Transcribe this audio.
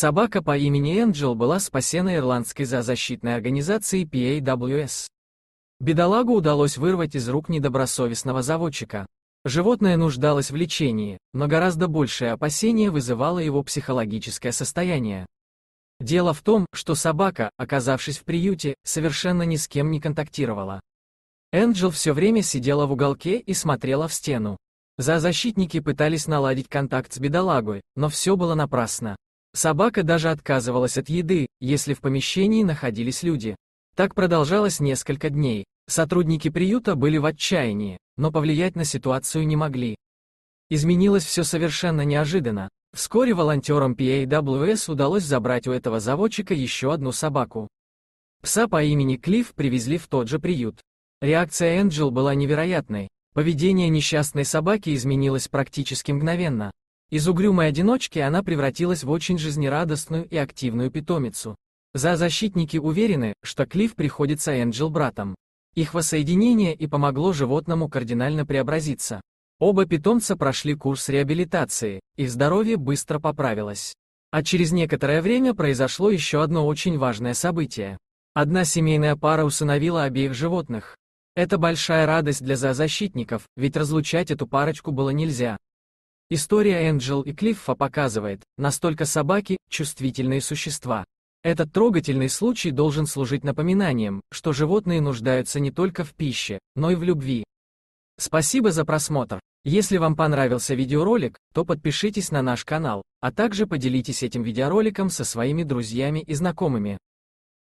Собака по имени Энджел была спасена ирландской зоозащитной организацией PAWS. Бедолагу удалось вырвать из рук недобросовестного заводчика. Животное нуждалось в лечении, но гораздо большее опасение вызывало его психологическое состояние. Дело в том, что собака, оказавшись в приюте, совершенно ни с кем не контактировала. Энджел все время сидела в уголке и смотрела в стену. Зоозащитники пытались наладить контакт с бедолагой, но все было напрасно. Собака даже отказывалась от еды, если в помещении находились люди. Так продолжалось несколько дней. Сотрудники приюта были в отчаянии, но повлиять на ситуацию не могли. Изменилось все совершенно неожиданно. Вскоре волонтерам PAWS удалось забрать у этого заводчика еще одну собаку. Пса по имени Клифф привезли в тот же приют. Реакция Энджел была невероятной. Поведение несчастной собаки изменилось практически мгновенно. Из угрюмой одиночки она превратилась в очень жизнерадостную и активную питомицу. За защитники уверены, что Клифф приходится Энджел братом. Их воссоединение и помогло животному кардинально преобразиться. Оба питомца прошли курс реабилитации, и здоровье быстро поправилось. А через некоторое время произошло еще одно очень важное событие. Одна семейная пара усыновила обеих животных. Это большая радость для зоозащитников, ведь разлучать эту парочку было нельзя. История Энджел и Клиффа показывает, настолько собаки – чувствительные существа. Этот трогательный случай должен служить напоминанием, что животные нуждаются не только в пище, но и в любви. Спасибо за просмотр. Если вам понравился видеоролик, то подпишитесь на наш канал, а также поделитесь этим видеороликом со своими друзьями и знакомыми.